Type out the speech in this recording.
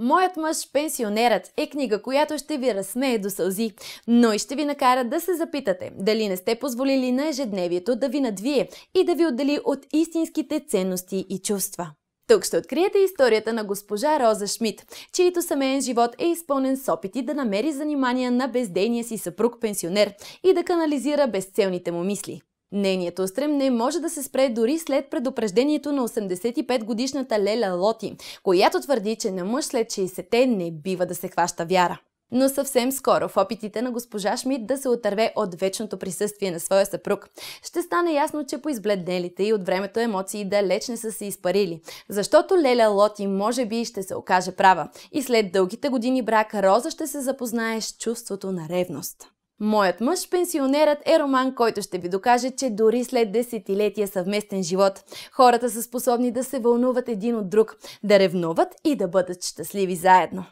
Моят мъж, пенсионерът е книга, която ще ви разсмее до сълзи, но и ще ви накара да се запитате дали не сте позволили на ежедневието да ви надвие и да ви отдели от истинските ценности и чувства. Тук ще откриете историята на госпожа Роза Шмидт, чието семейен живот е изпълнен с опити да намери занимания на бездейния си съпруг пенсионер и да канализира безцелните му мисли. Нейният устрем не може да се спре дори след предупреждението на 85-годишната Леля Лоти, която твърди, че на мъж след 60-те не бива да се хваща вяра. Но съвсем скоро в опитите на госпожа Шмидт да се отърве от вечното присъствие на своя съпруг, ще стане ясно, че по избледнелите и от времето емоции далеч не са се изпарили, защото Леля Лоти може би ще се окаже права и след дългите години брак Роза ще се запознае с чувството на ревност. Моят мъж, пенсионерът, е роман, който ще ви докаже, че дори след десетилетия съвместен живот, хората са способни да се вълнуват един от друг, да ревнуват и да бъдат щастливи заедно.